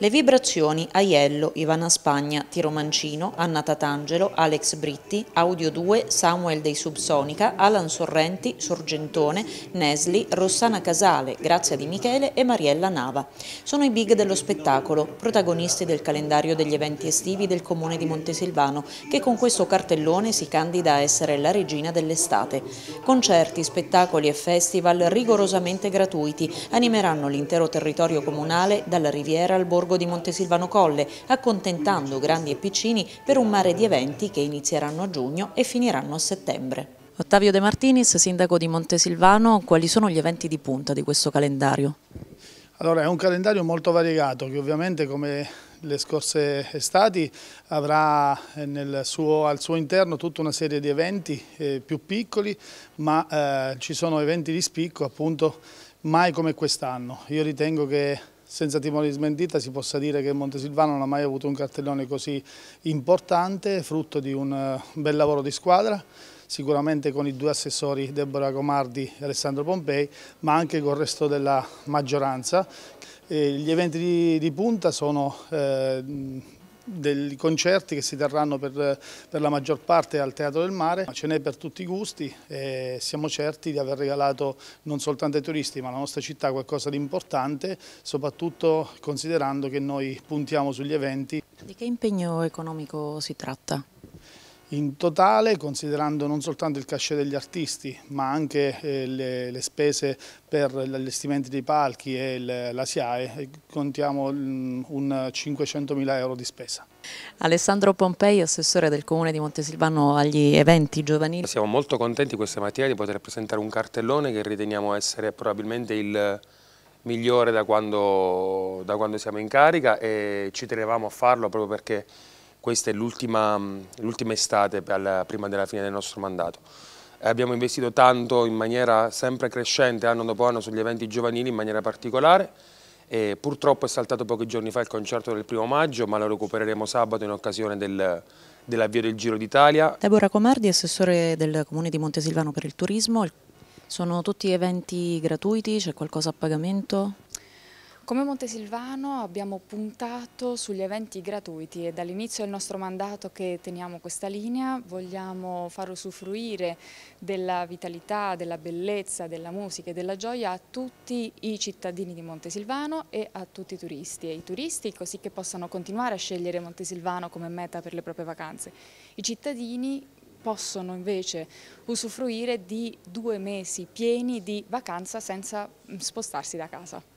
Le vibrazioni Aiello, Ivana Spagna, Tiro Mancino, Anna Tatangelo, Alex Britti, Audio 2, Samuel dei Subsonica, Alan Sorrenti, Sorgentone, Nesli, Rossana Casale, Grazia Di Michele e Mariella Nava. Sono i big dello spettacolo, protagonisti del calendario degli eventi estivi del comune di Montesilvano, che con questo cartellone si candida a essere la regina dell'estate. Concerti, spettacoli e festival rigorosamente gratuiti animeranno l'intero territorio comunale dalla riviera al borgo borgo di Montesilvano Colle, accontentando grandi e piccini per un mare di eventi che inizieranno a giugno e finiranno a settembre. Ottavio De Martinis, sindaco di Montesilvano, quali sono gli eventi di punta di questo calendario? Allora, è un calendario molto variegato che ovviamente come le scorse estati avrà eh, suo, al suo interno tutta una serie di eventi eh, più piccoli ma eh, ci sono eventi di spicco appunto mai come quest'anno. Io ritengo che senza timore di smentita si possa dire che Montesilvano non ha mai avuto un cartellone così importante, frutto di un eh, bel lavoro di squadra, sicuramente con i due assessori Deborah Comardi e Alessandro Pompei, ma anche con il resto della maggioranza. gli eventi di, punta sono eh, dei concerti che si terranno per, per, la maggior parte al Teatro del Mare, ma ce n'è per tutti i gusti e siamo certi di aver regalato non soltanto ai turisti ma alla nostra città qualcosa di importante, soprattutto considerando che noi puntiamo sugli eventi. Di che impegno economico si tratta? In totale, considerando non soltanto il cachet degli artisti, ma anche eh, le, le, spese per l'allestimento dei palchi e il, la SIAE, contiamo mh, mm, un 500.000 euro di spesa. Alessandro Pompei, assessore del Comune di Montesilvano agli eventi giovanili. Siamo molto contenti questa mattina di poter presentare un cartellone che riteniamo essere probabilmente il migliore da quando, da quando siamo in carica e ci tenevamo a farlo proprio perché questa è l'ultima, mm, estate prima della fine del nostro mandato. Eh, abbiamo investito tanto in maniera sempre crescente anno dopo anno sugli eventi giovanili in maniera particolare e purtroppo è saltato pochi giorni fa il concerto del primo maggio ma lo recupereremo sabato in occasione del, dell'avvio del Giro d'Italia. Deborah Comardi, assessore del Comune di Montesilvano per il turismo, sono tutti eventi gratuiti, c'è qualcosa a pagamento? Come Montesilvano abbiamo puntato sugli eventi gratuiti e dall'inizio del nostro mandato che teniamo questa linea vogliamo far usufruire della vitalità, della bellezza, della musica e della gioia a tutti i cittadini di Montesilvano e a tutti i turisti e i turisti così che possano continuare a scegliere Montesilvano come meta per le proprie vacanze. I cittadini possono invece usufruire di due mesi pieni di vacanza senza spostarsi da casa.